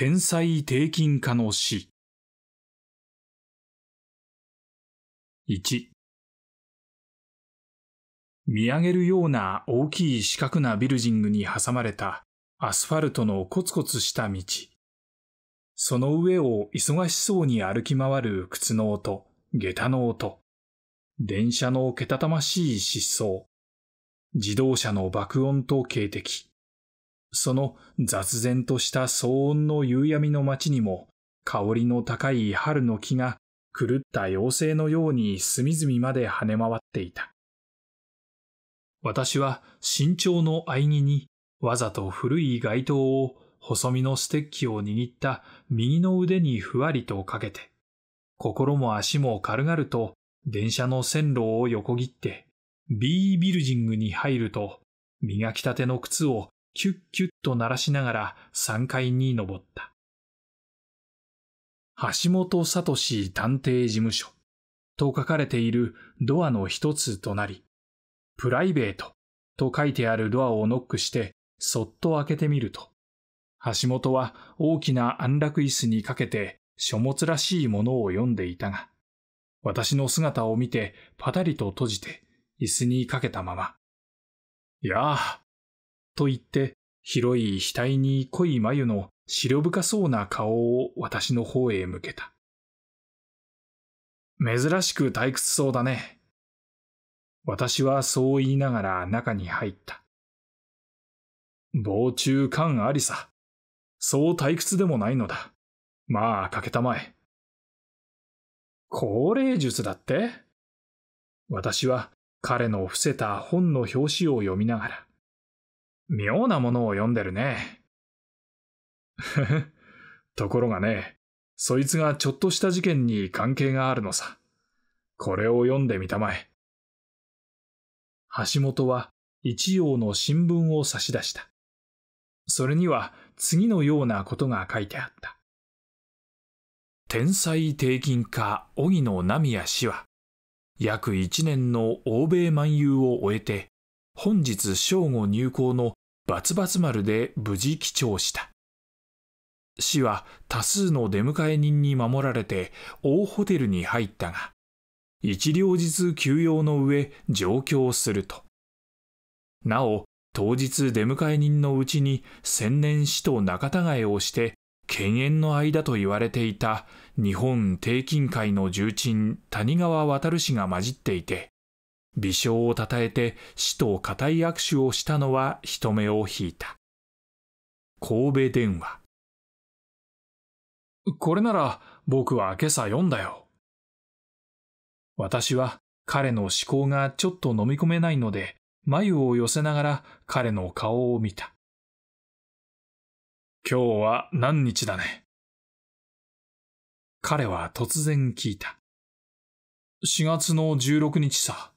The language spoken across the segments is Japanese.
天才低金化の死1見上げるような大きい四角なビルジングに挟まれたアスファルトのコツコツした道。その上を忙しそうに歩き回る靴の音、下駄の音、電車のけたたましい失踪。自動車の爆音と警笛。その雑然とした騒音の夕闇の街にも、香りの高い春の木が狂った妖精のように隅々まで跳ね回っていた。私は身長の合気に、わざと古い街灯を細身のステッキを握った右の腕にふわりとかけて、心も足も軽々と電車の線路を横切って、B ビルジングに入ると、磨きたての靴をキュッキュッと鳴らしながら3階に登った。橋本聡探偵事務所と書かれているドアの一つとなり、プライベートと書いてあるドアをノックしてそっと開けてみると、橋本は大きな安楽椅子にかけて書物らしいものを読んでいたが、私の姿を見てパタリと閉じて椅子にかけたまま、いやあ、と言って、広い額に濃い眉の視慮深そうな顔を私の方へ向けた。珍しく退屈そうだね。私はそう言いながら中に入った。防虫感ありさ。そう退屈でもないのだ。まあ、かけたまえ。高齢術だって私は彼の伏せた本の表紙を読みながら、妙なものを読んでるね。ところがね、そいつがちょっとした事件に関係があるのさ。これを読んでみたまえ。橋本は一葉の新聞を差し出した。それには次のようなことが書いてあった。天才低金家荻野奈美也氏は、約1年の欧米漫遊を終えて、本日正午入港のバツバツ丸で無事帰庁した。市は多数の出迎え人に守られて大ホテルに入ったが、一両日休養の上上京すると。なお、当日出迎え人のうちに千年死と仲違えをして犬猿の間と言われていた日本帝金会の重鎮谷川渉氏が混じっていて微笑をたたえて死と固い握手をしたのは人目を引いた。神戸電話。これなら僕は今朝読んだよ。私は彼の思考がちょっと飲み込めないので、眉を寄せながら彼の顔を見た。今日は何日だね。彼は突然聞いた。4月の16日さ。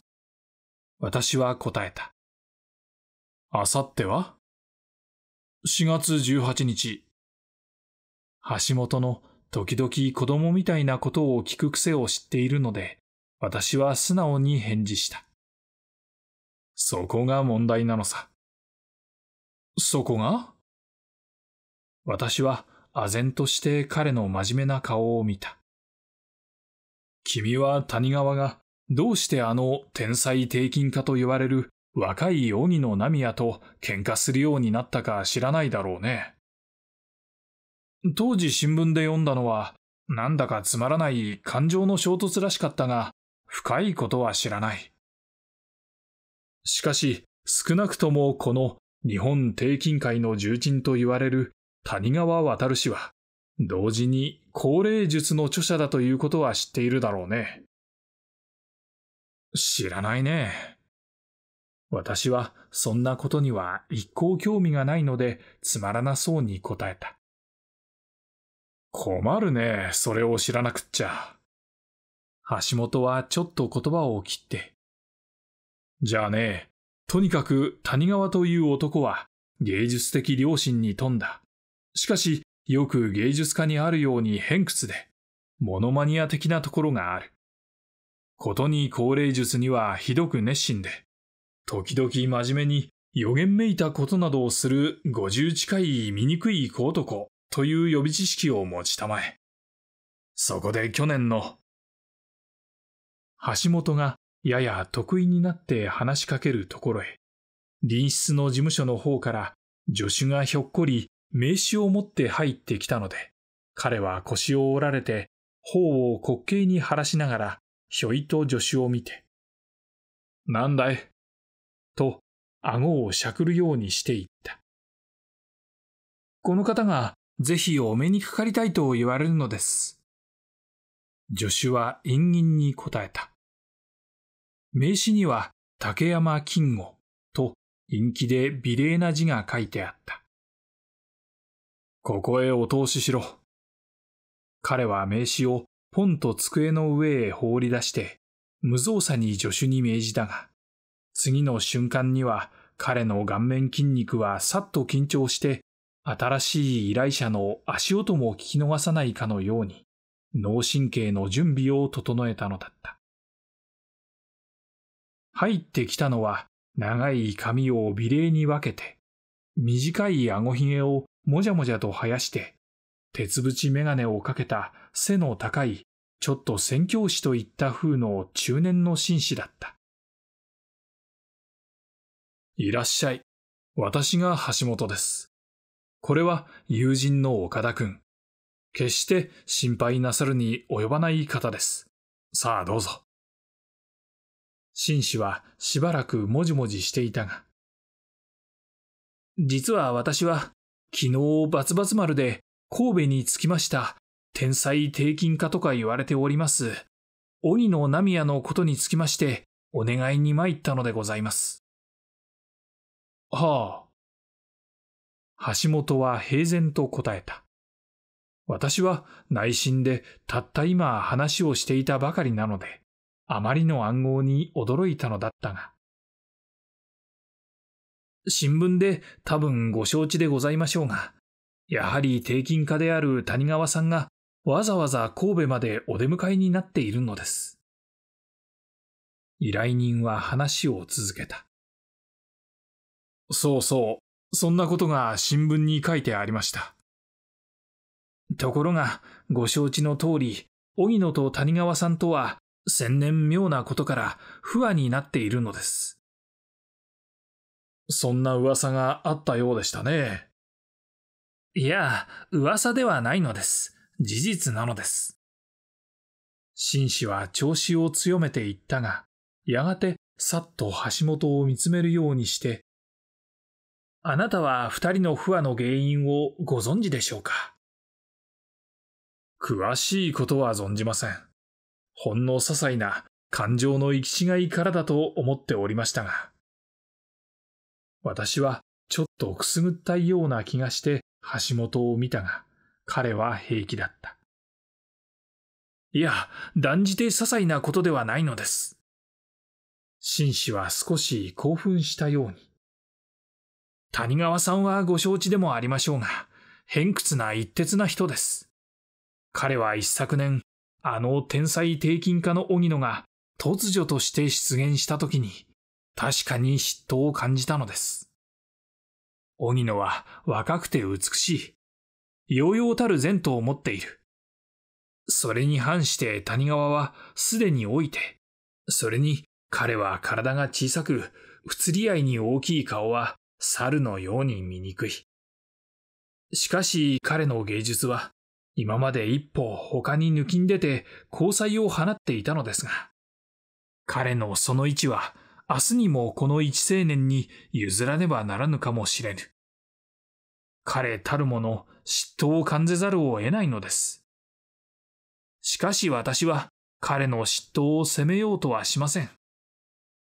私は答えた。あさっては ?4 月18日。橋本の時々子供みたいなことを聞く癖を知っているので、私は素直に返事した。そこが問題なのさ。そこが私は唖然として彼の真面目な顔を見た。君は谷川がどうしてあの天才低金家と言われる若い鬼のナミヤと喧嘩するようになったか知らないだろうね。当時新聞で読んだのは、なんだかつまらない感情の衝突らしかったが、深いことは知らない。しかし、少なくともこの日本低金会の重鎮と言われる谷川渉氏は、同時に高齢術の著者だということは知っているだろうね。知らないね。私はそんなことには一向興味がないのでつまらなそうに答えた。困るね、それを知らなくっちゃ。橋本はちょっと言葉を切って。じゃあね、とにかく谷川という男は芸術的良心に富んだ。しかし、よく芸術家にあるように偏屈で、モノマニア的なところがある。ことに高齢術にはひどく熱心で、時々真面目に予言めいたことなどをする50近い醜い小男という予備知識を持ちたまえ。そこで去年の、橋本がやや得意になって話しかけるところへ、隣室の事務所の方から助手がひょっこり名刺を持って入ってきたので、彼は腰を折られて、頬を滑稽に晴らしながらひょいと助手を見て、なんだいと、顎をしゃくるようにしていった。この方が、ぜひお目にかかりたいと言われるのです。助手は陰銀に答えた。名刺には、竹山金吾と陰気で美麗な字が書いてあった。ここへお通ししろ。彼は名刺をポンと机の上へ放り出して、無造作に助手に命じたが、次の瞬間には彼の顔面筋肉はさっと緊張して、新しい依頼者の足音も聞き逃さないかのように、脳神経の準備を整えたのだった。入ってきたのは、長い髪を美麗に分けて、短いあごひげをもじゃもじゃと生やして、鉄縁メガネをかけた背の高い、ちょっと宣教師といった風の中年の紳士だった。いらっしゃい。私が橋本です。これは友人の岡田くん。決して心配なさるに及ばない方です。さあどうぞ。紳士はしばらくもじもじしていたが。実は私は昨日バツバツ丸で神戸に着きました天才低金化とか言われております。鬼のナミヤのことにつきまして、お願いに参ったのでございます。はあ。橋本は平然と答えた。私は内心でたった今話をしていたばかりなので、あまりの暗号に驚いたのだったが。新聞で多分ご承知でございましょうが、やはり低金家である谷川さんがわざわざ神戸までお出迎えになっているのです。依頼人は話を続けた。そうそう、そんなことが新聞に書いてありました。ところが、ご承知の通り、荻野と谷川さんとは、千年妙なことから不和になっているのです。そんな噂があったようでしたね。いや、噂ではないのです。事実なのです。紳士は調子を強めていったが、やがてさっと橋本を見つめるようにして、あなたは二人の不和の原因をご存知でしょうか詳しいことは存じません。ほんの些細な感情の行き違いからだと思っておりましたが。私はちょっとくすぐったいような気がして橋本を見たが、彼は平気だった。いや、断じて些細なことではないのです。紳士は少し興奮したように。谷川さんはご承知でもありましょうが、偏屈な一徹な人です。彼は一昨年、あの天才低金家の荻野が突如として出現した時に、確かに嫉妬を感じたのです。荻野は若くて美しい。揚々たる前途を持っている。それに反して谷川はすでに老いて、それに彼は体が小さく、不釣り合いに大きい顔は猿のように醜い。しかし彼の芸術は、今まで一歩他に抜きん出て交際を放っていたのですが、彼のその位置は明日にもこの一青年に譲らねばならぬかもしれぬ。彼たるもの嫉妬を感じざるを得ないのです。しかし私は彼の嫉妬を責めようとはしません。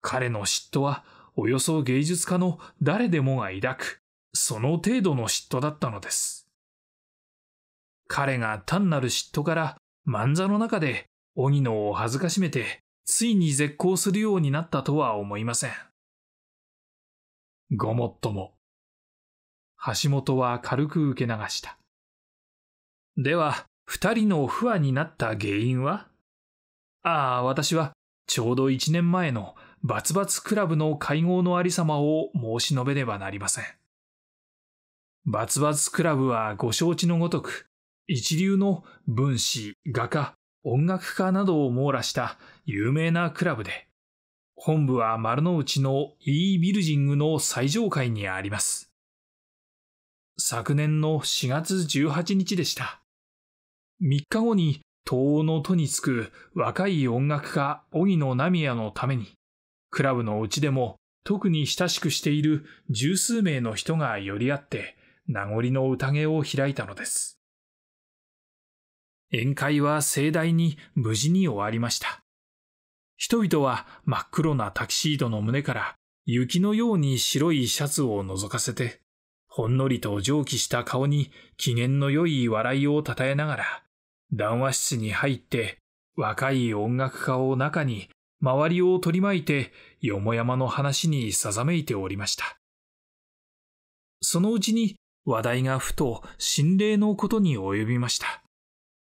彼の嫉妬はおよそ芸術家の誰でもが抱く、その程度の嫉妬だったのです。彼が単なる嫉妬から漫座の中で鬼野を恥ずかしめて、ついに絶好するようになったとは思いません。ごもっとも。橋本は軽く受け流した。では、二人の不安になった原因はああ、私は、ちょうど一年前のバツバツクラブの会合のありさまを申し述べねばなりません。バツバツクラブはご承知のごとく、一流の文史、画家、音楽家などを網羅した有名なクラブで、本部は丸の内の E ビルジングの最上階にあります。昨年の4月18日でした。3日後に東欧の都に着く若い音楽家荻野奈美也のために、クラブのうちでも特に親しくしている十数名の人が寄り合って名残の宴を開いたのです。宴会は盛大に無事に終わりました。人々は真っ黒なタキシードの胸から雪のように白いシャツを覗かせてほんのりと蒸気した顔に機嫌の良い笑いをたたえながら、談話室に入って、若い音楽家を中に周りを取り巻いて、よもやまの話にさざめいておりました。そのうちに話題がふと心霊のことに及びました。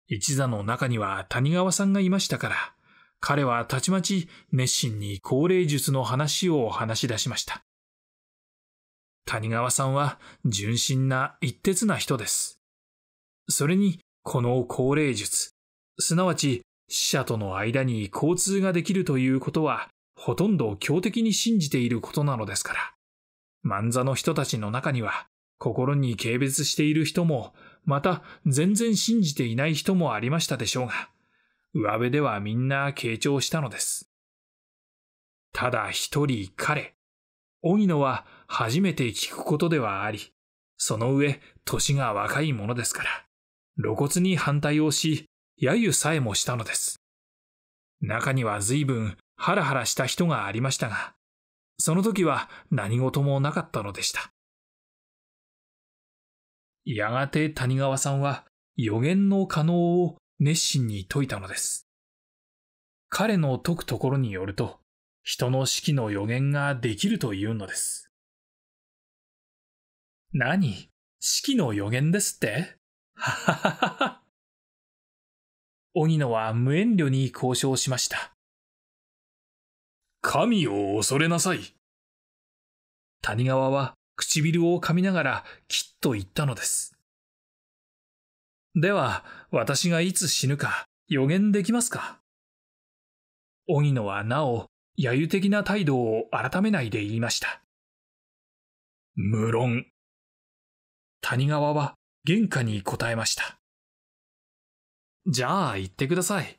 一座の中には谷川さんがいましたから、彼はたちまち熱心に高齢術の話を話し出しました。谷川さんは純真な一徹な人です。それに、この高齢術、すなわち死者との間に交通ができるということは、ほとんど強敵に信じていることなのですから。万座の人たちの中には、心に軽蔑している人も、また全然信じていない人もありましたでしょうが、上辺ではみんな傾聴したのです。ただ一人彼、荻野は初めて聞くことではあり、その上、年が若いものですから、露骨に反対をし、揶揄さえもしたのです。中には随分ハラハラした人がありましたが、その時は何事もなかったのでした。やがて谷川さんは予言の可能を熱心に説いたのです。彼の説くところによると、人の死期の予言ができるというのです。何死期の予言ですってはははは。荻野は無遠慮に交渉しました。神を恐れなさい。谷川は唇を噛みながらきっと言ったのです。では、私がいつ死ぬか予言できますか荻野はなお揶揄的な態度を改めないで言いました。無論。谷川は原価に答えました。じゃあ言ってください。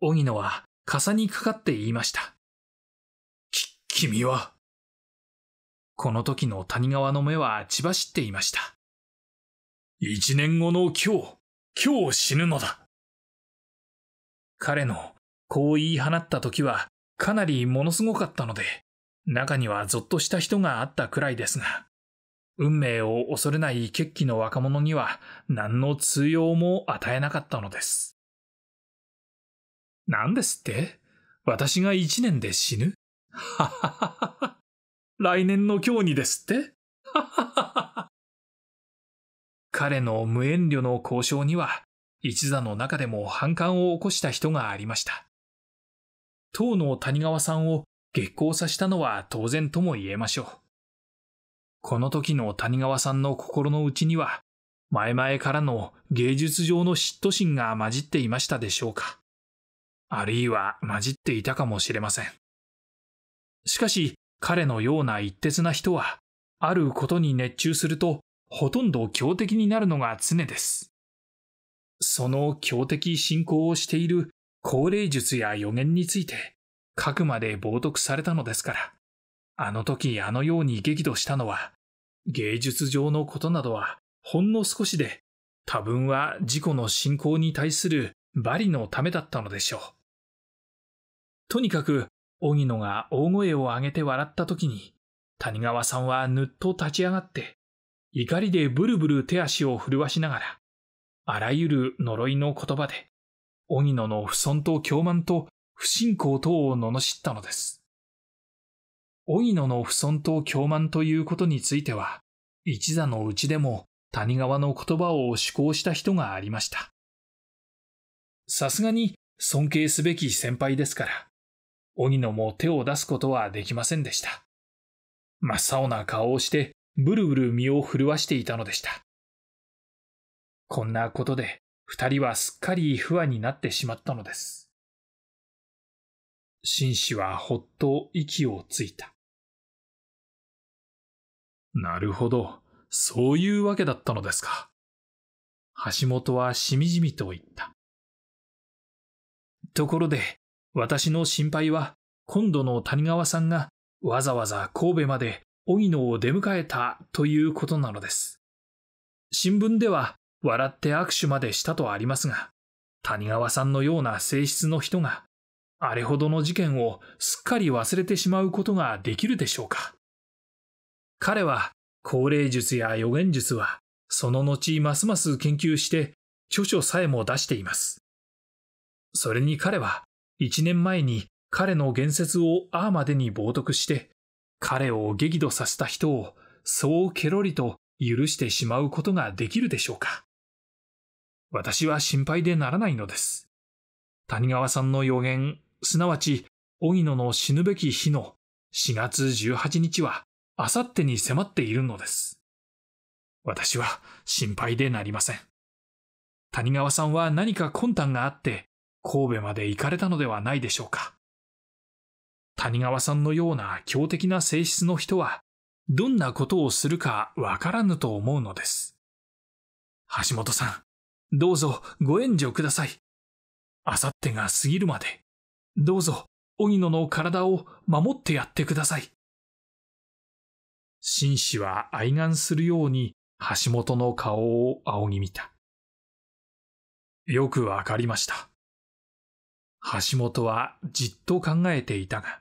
荻野は傘にかかって言いました。き、君はこの時の谷川の目は血走っていました。一年後の今日、今日死ぬのだ。彼のこう言い放った時はかなりものすごかったので、中にはぞっとした人があったくらいですが、運命を恐れない決起の若者には何の通用も与えなかったのです。何ですって私が一年で死ぬはははは。来年の今日にですってはははは。彼の無遠慮の交渉には、一座の中でも反感を起こした人がありました。当の谷川さんを激高させたのは当然とも言えましょう。この時の谷川さんの心の内には、前々からの芸術上の嫉妬心が混じっていましたでしょうか。あるいは混じっていたかもしれません。しかし、彼のような一徹な人は、あることに熱中すると、ほとんど強敵になるのが常です。その強敵信仰をしている高齢術や予言について、くまで冒涜されたのですから。あの時あのように激怒したのは、芸術上のことなどはほんの少しで、多分は事故の進行に対する罵詈のためだったのでしょう。とにかく、荻野が大声を上げて笑った時に、谷川さんはぬっと立ち上がって、怒りでブルブル手足を震わしながら、あらゆる呪いの言葉で、荻野の不尊と凶慢と不信仰等を罵ったのです。荻野の不尊と凶慢ということについては、一座のうちでも谷川の言葉を思考した人がありました。さすがに尊敬すべき先輩ですから、荻野も手を出すことはできませんでした。真っ青な顔をして、ブルブル身を震わしていたのでした。こんなことで、二人はすっかり不安になってしまったのです。紳士はほっと息をついた。なるほど、そういうわけだったのですか。橋本はしみじみと言った。ところで、私の心配は、今度の谷川さんがわざわざ神戸まで荻野を出迎えたということなのです。新聞では笑って握手までしたとありますが、谷川さんのような性質の人が、あれほどの事件をすっかり忘れてしまうことができるでしょうか。彼は、高齢術や予言術は、その後ますます研究して、著書さえも出しています。それに彼は、一年前に彼の言説をああまでに冒涜して、彼を激怒させた人を、そうケロリと許してしまうことができるでしょうか。私は心配でならないのです。谷川さんの予言、すなわち、荻野の死ぬべき日の4月18日は、あさってに迫っているのです。私は心配でなりません。谷川さんは何か魂胆があって、神戸まで行かれたのではないでしょうか。谷川さんのような強敵な性質の人は、どんなことをするかわからぬと思うのです。橋本さん、どうぞご援助ください。あさってが過ぎるまで、どうぞ荻野の体を守ってやってください。紳士は哀願するように橋本の顔を仰ぎ見た。よくわかりました。橋本はじっと考えていたが。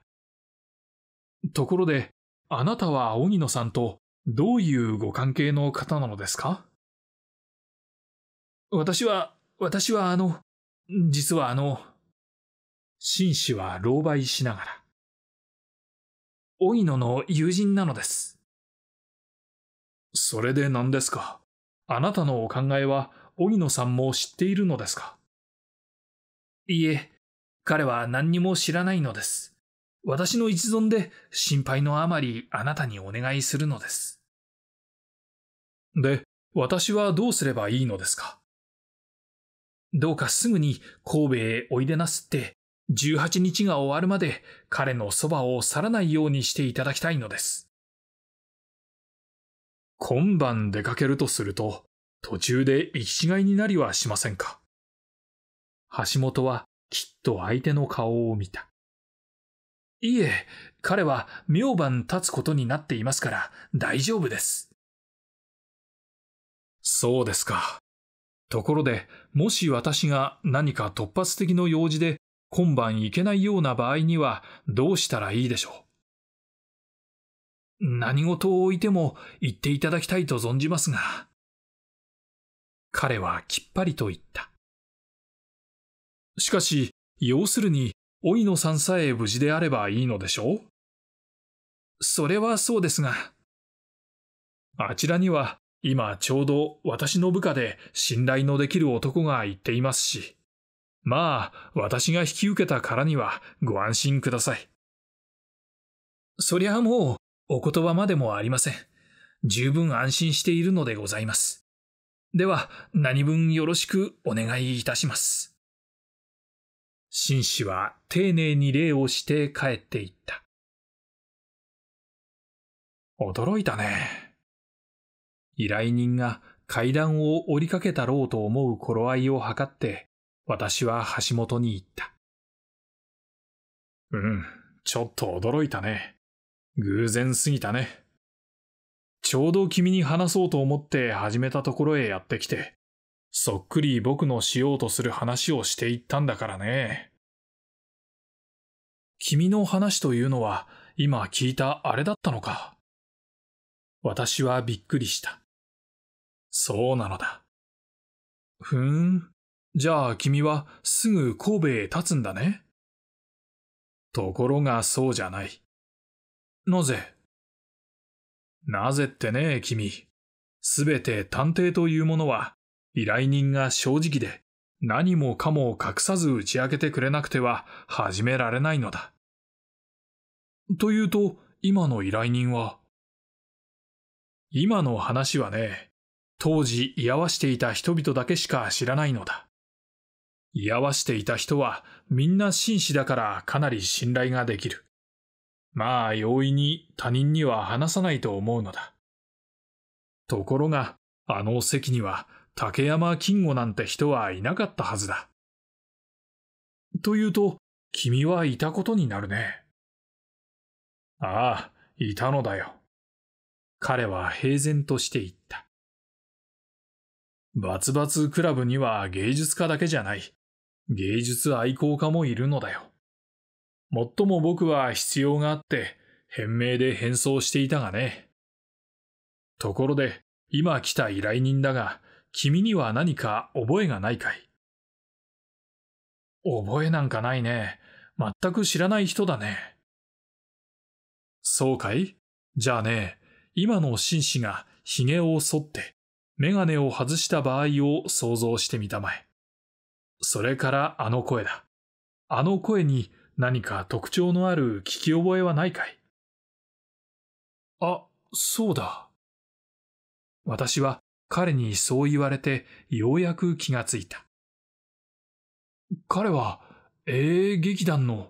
ところで、あなたは荻野さんとどういうご関係の方なのですか私は、私はあの、実はあの、紳士は狼狽しながら、荻野の友人なのです。それで何ですかあなたのお考えは荻野さんも知っているのですかいいえ、彼は何にも知らないのです。私の一存で心配のあまりあなたにお願いするのです。で、私はどうすればいいのですかどうかすぐに神戸へおいでなすって、18日が終わるまで彼のそばを去らないようにしていただきたいのです。今晩出かけるとすると、途中で行き違いになりはしませんか。橋本はきっと相手の顔を見た。いえ、彼は明晩立つことになっていますから大丈夫です。そうですか。ところで、もし私が何か突発的の用事で今晩行けないような場合にはどうしたらいいでしょう何事を置いても言っていただきたいと存じますが。彼はきっぱりと言った。しかし、要するに、おいのさんさえ無事であればいいのでしょうそれはそうですが。あちらには今ちょうど私の部下で信頼のできる男が言っていますし。まあ、私が引き受けたからにはご安心ください。そりゃもう、お言葉までもありません。十分安心しているのでございます。では、何分よろしくお願いいたします。紳士は丁寧に礼をして帰っていった。驚いたね。依頼人が階段を降りかけたろうと思う頃合いを図って、私は橋本に行った。うん、ちょっと驚いたね。偶然すぎたね。ちょうど君に話そうと思って始めたところへやってきて、そっくり僕のしようとする話をしていったんだからね。君の話というのは今聞いたあれだったのか。私はびっくりした。そうなのだ。ふーん。じゃあ君はすぐ神戸へ立つんだね。ところがそうじゃない。なぜなぜってね、君。すべて探偵というものは、依頼人が正直で、何もかも隠さず打ち明けてくれなくては始められないのだ。というと、今の依頼人は今の話はね、当時居合わしていた人々だけしか知らないのだ。居合わしていた人はみんな紳士だからかなり信頼ができる。まあ容易に他人には話さないと思うのだ。ところが、あの席には竹山金吾なんて人はいなかったはずだ。というと、君はいたことになるね。ああ、いたのだよ。彼は平然として言った。バツバツクラブには芸術家だけじゃない、芸術愛好家もいるのだよ。もっとも僕は必要があって、変名で変装していたがね。ところで、今来た依頼人だが、君には何か覚えがないかい覚えなんかないね。全く知らない人だね。そうかいじゃあね、今の紳士が髭を剃って、メガネを外した場合を想像してみたまえ。それからあの声だ。あの声に何か特徴のある聞き覚えはないかいあ、そうだ。私は彼にそう言われてようやく気がついた。彼は、ええー、劇団の、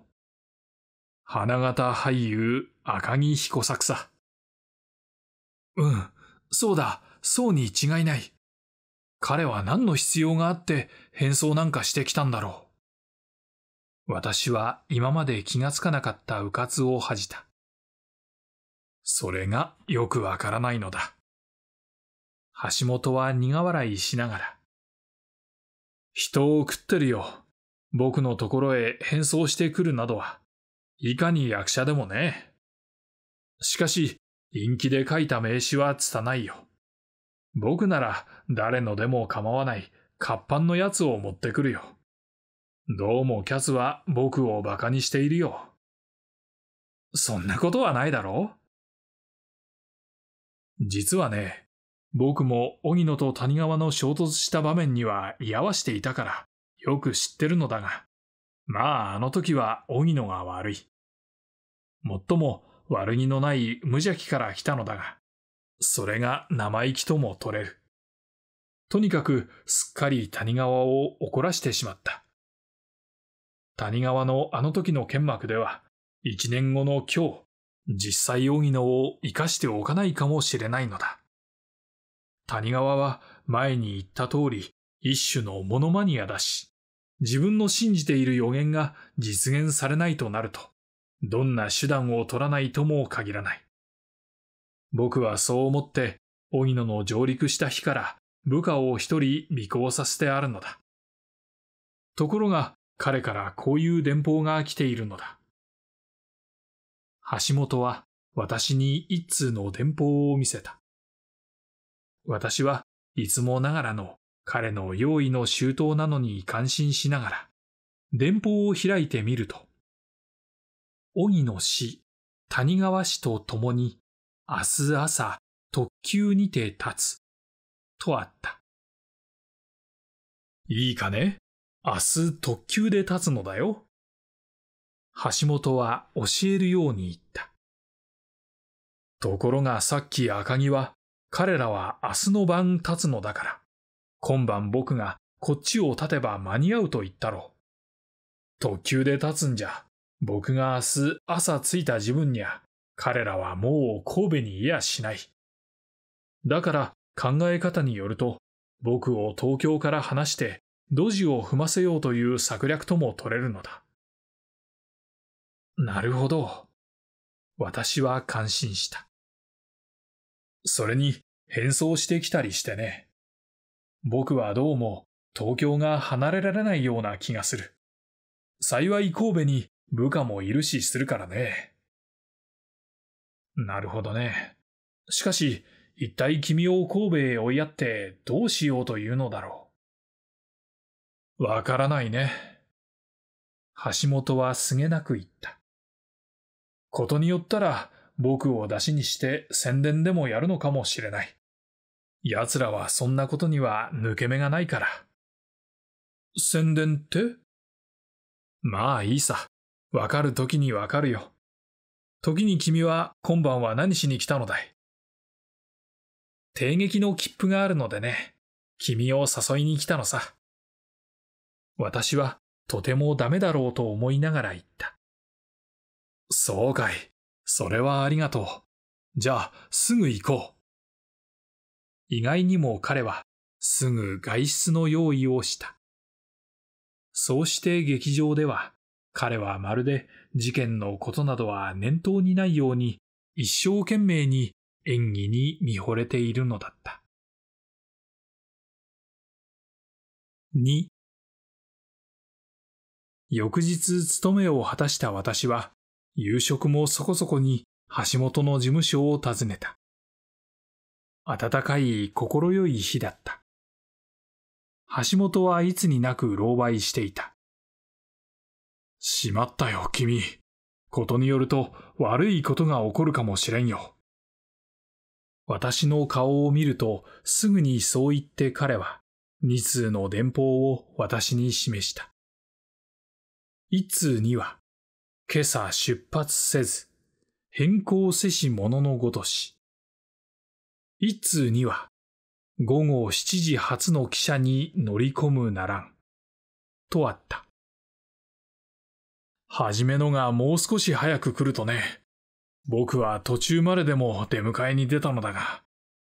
花形俳優赤木彦作さ。うん、そうだ。そうに違いない。彼は何の必要があって変装なんかしてきたんだろう。私は今まで気がつかなかった迂闊を恥じた。それがよくわからないのだ。橋本は苦笑いしながら。人を食ってるよ。僕のところへ変装してくるなどは、いかに役者でもね。しかし、陰気で書いた名詞は拙いよ。僕なら誰のでも構わない活版のやつを持ってくるよ。どうもキャスは僕を馬鹿にしているよ。そんなことはないだろう実はね、僕も荻野と谷川の衝突した場面には居合わしていたから、よく知ってるのだが、まああの時は荻野が悪い。もっとも悪気のない無邪気から来たのだが、それが生意気とも取れる。とにかくすっかり谷川を怒らしてしまった。谷川のあの時の剣幕では、一年後の今日、実際疑のを生かしておかないかもしれないのだ。谷川は前に言った通り、一種のモノマニアだし、自分の信じている予言が実現されないとなると、どんな手段を取らないとも限らない。僕はそう思って、荻野の上陸した日から部下を一人尾行させてあるのだ。ところが、彼からこういう電報が来ているのだ。橋本は私に一通の電報を見せた。私はいつもながらの彼の用意の周到なのに感心しながら、電報を開いてみると、荻野氏、谷川氏と共に明日朝特急にて立つ。とあった。いいかね明日特急で立つのだよ。橋本は教えるように言った。ところがさっき赤木は、彼らは明日の晩立つのだから、今晩僕がこっちを立てば間に合うと言ったろう。特急で立つんじゃ、僕が明日朝着いた自分にゃ、彼らはもう神戸にいやしない。だから考え方によると、僕を東京から離してドジを踏ませようという策略とも取れるのだ。なるほど。私は感心した。それに変装してきたりしてね。僕はどうも東京が離れられないような気がする。幸い神戸に部下もいるしするからね。なるほどね。しかし、一体君を神戸へ追いやってどうしようというのだろう。わからないね。橋本はすげなく言った。ことによったら、僕を出しにして宣伝でもやるのかもしれない。奴らはそんなことには抜け目がないから。宣伝ってまあいいさ。わかるときにわかるよ。時に君は今晩は何しに来たのだい帝劇の切符があるのでね、君を誘いに来たのさ。私はとてもダメだろうと思いながら言った。そうかい。それはありがとう。じゃあ、すぐ行こう。意外にも彼はすぐ外出の用意をした。そうして劇場では彼はまるで事件のことなどは念頭にないように一生懸命に演技に見惚れているのだった。2翌日勤めを果たした私は夕食もそこそこに橋本の事務所を訪ねた。暖かい快い日だった。橋本はいつになく狼狽していた。しまったよ、君。ことによると悪いことが起こるかもしれんよ。私の顔を見るとすぐにそう言って彼は2通の電報を私に示した。一通には今朝出発せず変更せし者のごとし。一通には午後7時発の汽車に乗り込むならんとあった。じめのがもう少し早く来るとね。僕は途中まででも出迎えに出たのだが、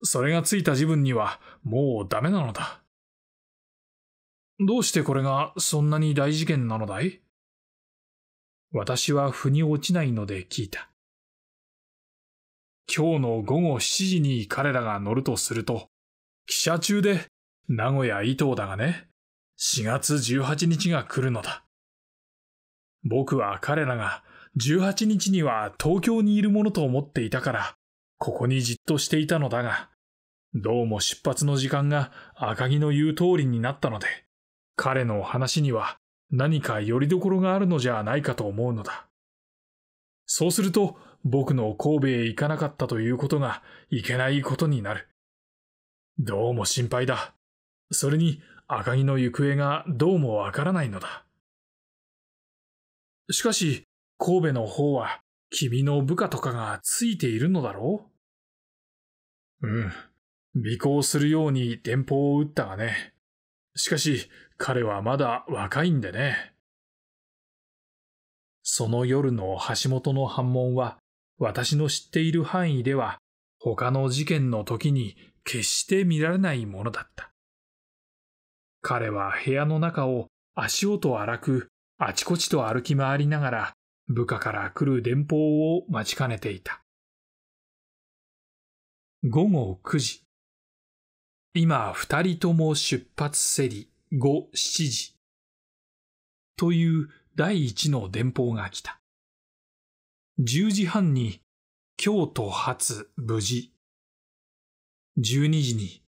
それがついた自分にはもうダメなのだ。どうしてこれがそんなに大事件なのだい私は腑に落ちないので聞いた。今日の午後7時に彼らが乗るとすると、汽車中で名古屋伊東だがね、4月18日が来るのだ。僕は彼らが18日には東京にいるものと思っていたから、ここにじっとしていたのだが、どうも出発の時間が赤木の言う通りになったので、彼の話には何か拠りどころがあるのじゃないかと思うのだ。そうすると僕の神戸へ行かなかったということがいけないことになる。どうも心配だ。それに赤木の行方がどうもわからないのだ。しかし、神戸の方は、君の部下とかがついているのだろううん。尾行するように電報を打ったがね。しかし、彼はまだ若いんでね。その夜の橋本の反問は、私の知っている範囲では、他の事件の時に決して見られないものだった。彼は部屋の中を足音荒くあちこちと歩き回りながら部下から来る電報を待ちかねていた。午後9時。今二人とも出発せり午7時。という第一の電報が来た。10時半に京都発無事。12時に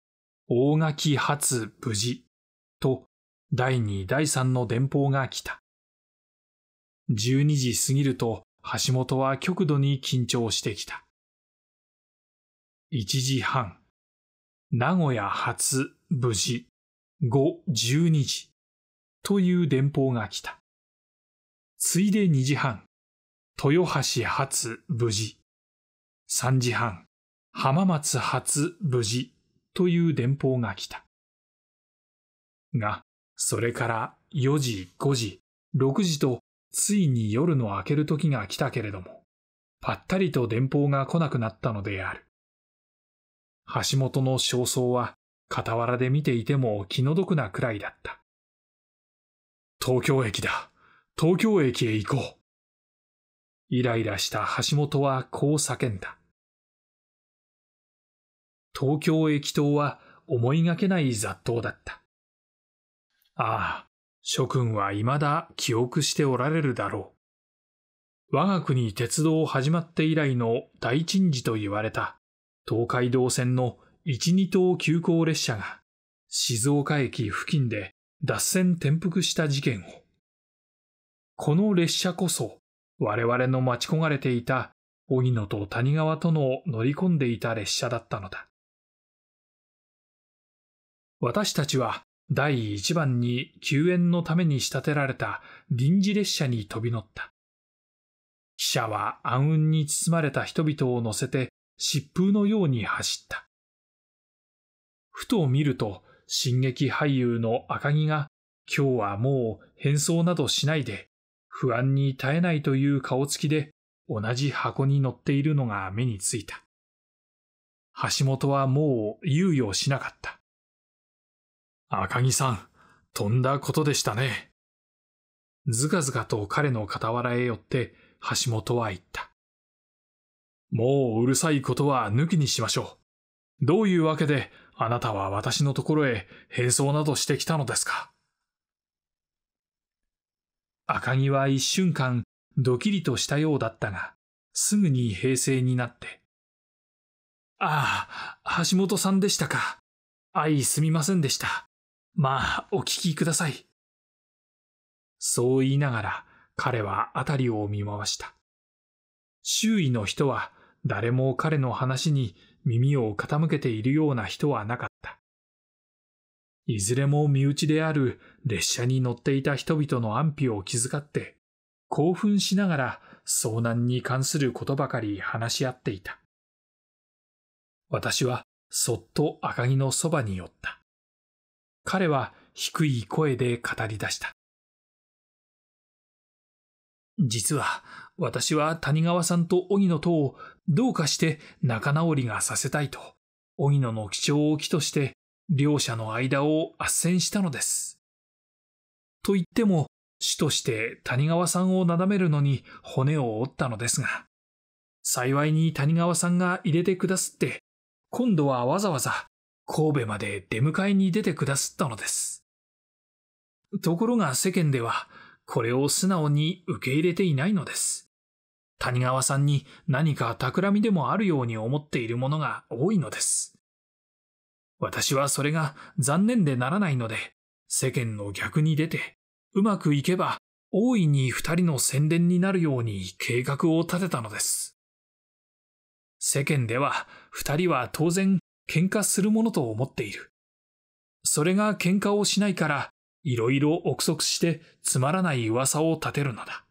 大垣発無事と第2第3の電報が来た。12時過ぎると橋本は極度に緊張してきた。1時半、名古屋発無事、午12時という電報が来た。ついで2時半、豊橋発無事、3時半、浜松発無事という電報が来た。が、それから4時、5時、6時とついに夜の明ける時が来たけれども、ぱったりと電報が来なくなったのである。橋本の焦燥は、傍らで見ていても気の毒なくらいだった。東京駅だ。東京駅へ行こう。イライラした橋本はこう叫んだ。東京駅頭は思いがけない雑踏だった。ああ、諸君は未だ記憶しておられるだろう。我が国鉄道始まって以来の大珍事と言われた東海道線の1、2等急行列車が静岡駅付近で脱線転覆した事件を。この列車こそ我々の待ち焦がれていた荻野と谷川との乗り込んでいた列車だったのだ。私たちは第1番に救援のために仕立てられた臨時列車に飛び乗った。汽車は暗雲に包まれた人々を乗せて疾風のように走った。ふと見ると、進撃俳優の赤木が、今日はもう変装などしないで、不安に耐えないという顔つきで、同じ箱に乗っているのが目についた。橋本はもう猶予しなかった。赤木さん、とんだことでしたね。ずかずかと彼の傍らへ寄って、橋本は言った。もううるさいことは抜きにしましょう。どういうわけで、あなたは私のところへ変装などしてきたのですか赤木は一瞬間、ドキリとしたようだったが、すぐに平静になって。ああ、橋本さんでしたか。愛すみませんでした。まあ、お聞きください。そう言いながら、彼は辺りを見回した。周囲の人は、誰も彼の話に耳を傾けているような人はなかった。いずれも身内である列車に乗っていた人々の安否を気遣って、興奮しながら遭難に関することばかり話し合っていた。私はそっと赤城のそばに寄った。彼は低い声で語り出した。実は、私は谷川さんと荻野とをどうかして仲直りがさせたいと、荻野の貴重を期として、両者の間を斡旋したのです。と言っても、主として谷川さんをなだめるのに骨を折ったのですが、幸いに谷川さんが入れてくだすって、今度はわざわざ神戸まで出迎えに出てくだすったのです。ところが世間では、これを素直に受け入れていないのです。谷川さんに何か企みでもあるように思っているものが多いのです。私はそれが残念でならないので、世間の逆に出て、うまくいけば大いに二人の宣伝になるように計画を立てたのです。世間では二人は当然喧嘩するものと思っている。それが喧嘩をしないから、いろいろ憶測してつまらない噂を立てるのだ。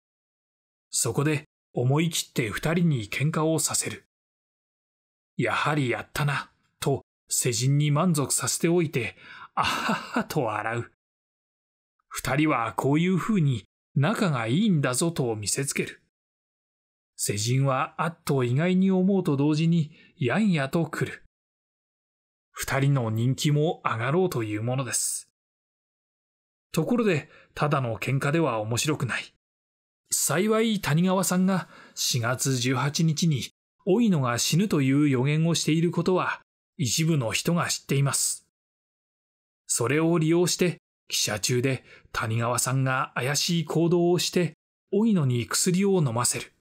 そこで思い切って二人に喧嘩をさせる。やはりやったな、と世人に満足させておいて、あははと笑う。二人はこういう風に仲がいいんだぞと見せつける。世人はあっと意外に思うと同時にやんやと来る。二人の人気も上がろうというものです。ところで、ただの喧嘩では面白くない。幸い谷川さんが4月18日に、老いのが死ぬという予言をしていることは、一部の人が知っています。それを利用して、汽車中で谷川さんが怪しい行動をして、老いのに薬を飲ませる。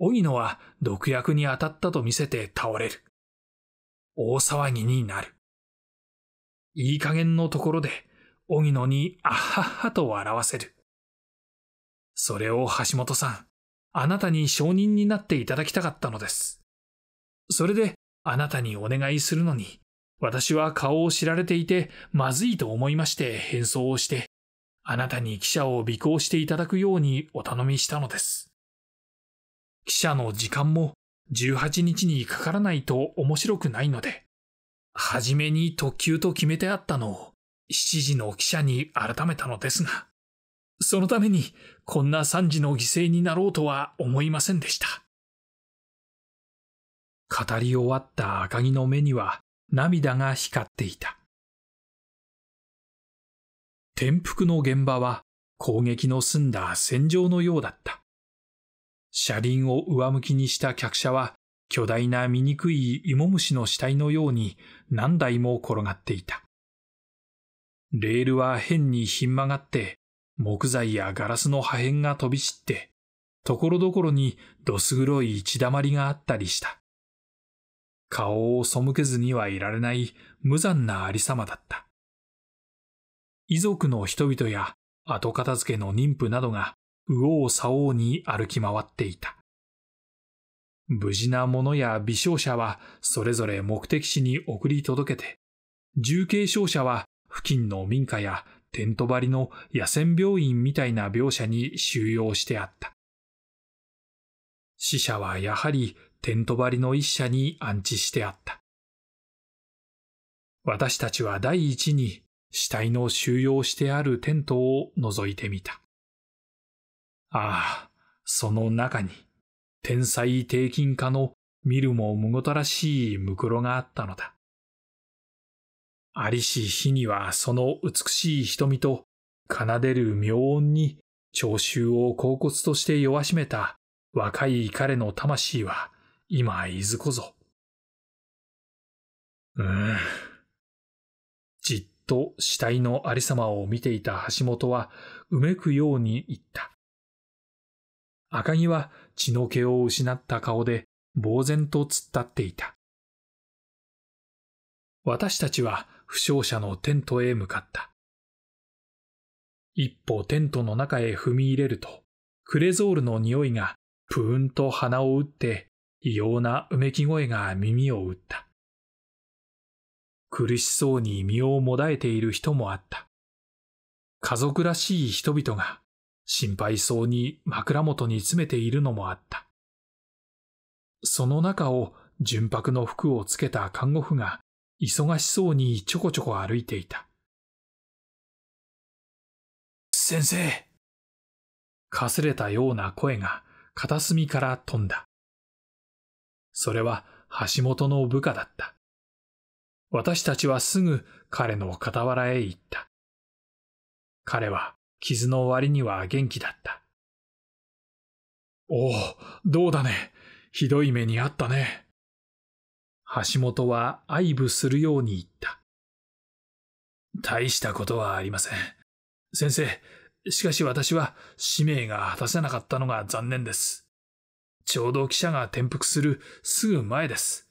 老いのは毒薬に当たったと見せて倒れる。大騒ぎになる。いい加減のところで、荻野にあははと笑わせる。それを橋本さん、あなたに承認になっていただきたかったのです。それで、あなたにお願いするのに、私は顔を知られていて、まずいと思いまして変装をして、あなたに記者を尾行していただくようにお頼みしたのです。記者の時間も18日にかからないと面白くないので、初めに特急と決めてあったのを7時の記者に改めたのですが、そのためにこんな3時の犠牲になろうとは思いませんでした。語り終わった赤木の目には涙が光っていた。転覆の現場は攻撃の済んだ戦場のようだった。車輪を上向きにした客車は、巨大な醜い芋虫の死体のように何台も転がっていた。レールは変にひん曲がって、木材やガラスの破片が飛び散って、ところどころにどす黒い血だまりがあったりした。顔を背けずにはいられない無残なありさまだった。遺族の人々や後片付けの妊婦などが右往左往に歩き回っていた。無事な者や微傷者はそれぞれ目的地に送り届けて、重軽傷者は付近の民家やテント張りの野戦病院みたいな病者に収容してあった。死者はやはりテント張りの一社に安置してあった。私たちは第一に死体の収容してあるテントを覗いてみた。ああ、その中に、天才低金家の見るもむごたらしいムクロがあったのだ。ありし日にはその美しい瞳と奏でる妙音に聴衆を恍惚として弱しめた若い彼の魂は今いずこぞ。うーん。じっと死体の有様を見ていた橋本はうめくように言った。赤木は血の気を失った顔で、呆然と突っ立っていた。私たちは負傷者のテントへ向かった。一歩テントの中へ踏み入れると、クレゾールの匂いがプーンと鼻を打って、異様なうめき声が耳を打った。苦しそうに身をもだえている人もあった。家族らしい人々が心配そうに枕元に詰めているのもあった。その中を純白の服をつけた看護婦が忙しそうにちょこちょこ歩いていた。先生かすれたような声が片隅から飛んだ。それは橋本の部下だった。私たちはすぐ彼の傍らへ行った。彼は傷の割には元気だった。おお、どうだね。ひどい目にあったね。橋本は愛撫するように言った。大したことはありません。先生、しかし私は使命が果たせなかったのが残念です。ちょうど記者が転覆するすぐ前です。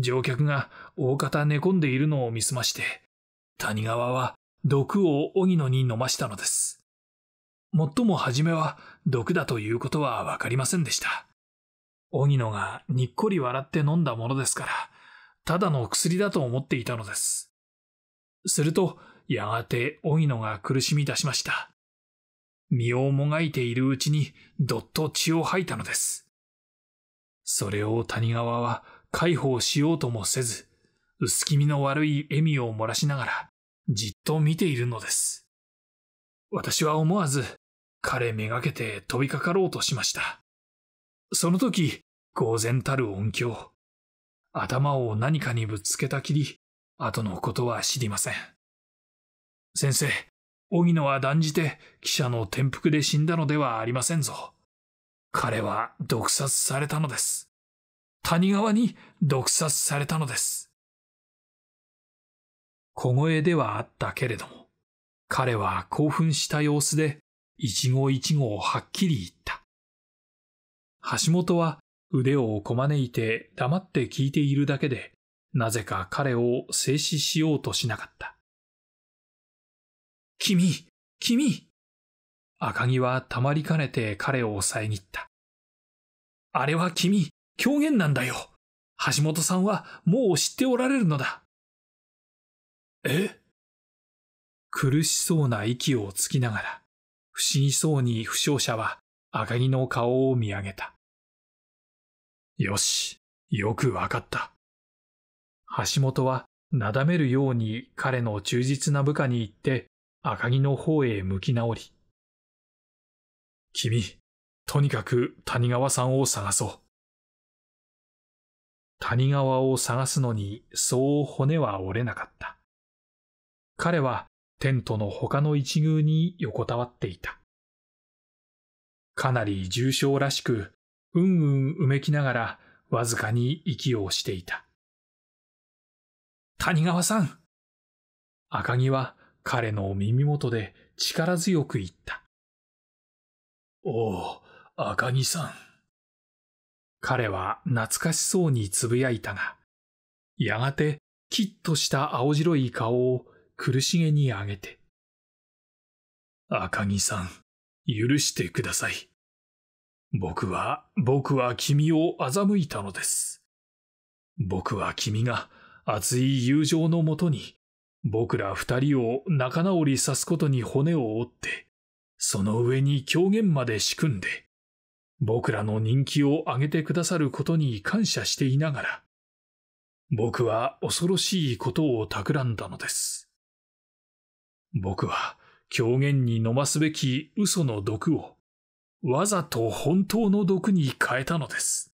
乗客が大方寝込んでいるのを見すまして、谷川は毒を荻野に飲ましたのです。もっとも初めは毒だということはわかりませんでした。荻野がにっこり笑って飲んだものですから、ただの薬だと思っていたのです。すると、やがて荻野が苦しみ出しました。身をもがいているうちにどっと血を吐いたのです。それを谷川は介抱しようともせず、薄気味の悪い笑みを漏らしながら、じっと見ているのです。私は思わず、彼めがけて飛びかかろうとしました。その時、呆然たる音響。頭を何かにぶつけたきり、後のことは知りません。先生、荻野は断じて記者の転覆で死んだのではありませんぞ。彼は毒殺されたのです。谷川に毒殺されたのです。小声ではあったけれども、彼は興奮した様子で、一期一語をはっきり言った。橋本は腕をこまねいて黙って聞いているだけで、なぜか彼を制止しようとしなかった。君、君赤木はたまりかねて彼を遮った。あれは君、狂言なんだよ。橋本さんはもう知っておられるのだ。え苦しそうな息をつきながら、不思議そうに負傷者は赤木の顔を見上げた。よし、よくわかった。橋本はなだめるように彼の忠実な部下に行って赤木の方へ向き直り。君、とにかく谷川さんを探そう。谷川を探すのにそう骨は折れなかった。彼はテントの他の一宮に横たわっていた。かなり重症らしく、うんうんうめきながら、わずかに息をしていた。谷川さん赤木は彼の耳元で力強く言った。おお、赤木さん。彼は懐かしそうにつぶやいたが、やがてきっとした青白い顔を苦しげにあげて。赤木さん、許してください。僕は、僕は君を欺いたのです。僕は君が熱い友情のもとに、僕ら二人を仲直りさすことに骨を折って、その上に狂言まで仕組んで、僕らの人気を上げてくださることに感謝していながら、僕は恐ろしいことを企んだのです。僕は狂言に飲ますべき嘘の毒をわざと本当の毒に変えたのです。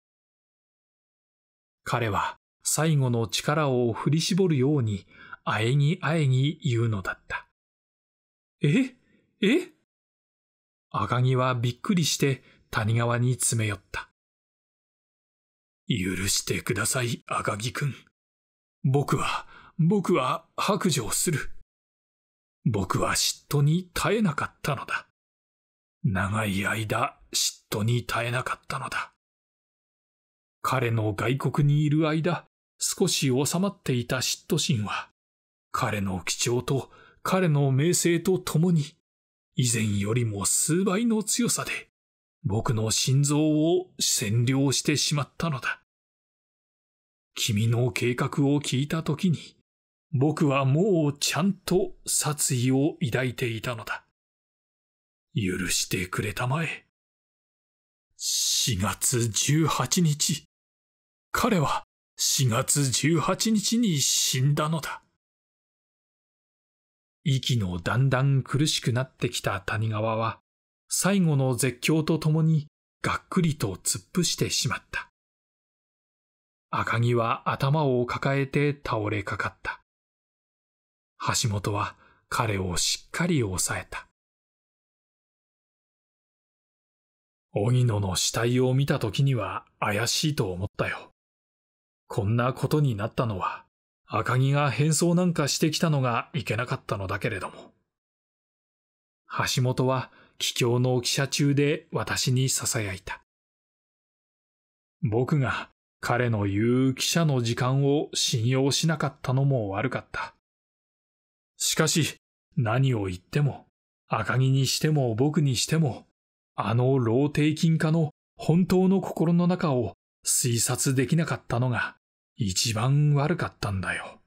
彼は最後の力を振り絞るようにあえぎあえぎ言うのだった。ええ赤木はびっくりして谷川に詰め寄った。許してください、赤木くん。僕は、僕は白状する。僕は嫉妬に耐えなかったのだ。長い間嫉妬に耐えなかったのだ。彼の外国にいる間、少し収まっていた嫉妬心は、彼の貴重と彼の名声とともに、以前よりも数倍の強さで、僕の心臓を占領してしまったのだ。君の計画を聞いたときに、僕はもうちゃんと殺意を抱いていたのだ。許してくれたまえ。4月18日。彼は4月18日に死んだのだ。息のだんだん苦しくなってきた谷川は、最後の絶叫とともにがっくりと突っ伏してしまった。赤木は頭を抱えて倒れかかった。橋本は彼をしっかり押さえた。荻野の死体を見た時には怪しいと思ったよ。こんなことになったのは、赤木が変装なんかしてきたのがいけなかったのだけれども。橋本は帰郷の汽車中で私に囁いた。僕が彼の言う記者の時間を信用しなかったのも悪かった。しかし、何を言っても、赤木にしても僕にしても、あの老帝金家の本当の心の中を推察できなかったのが一番悪かったんだよ。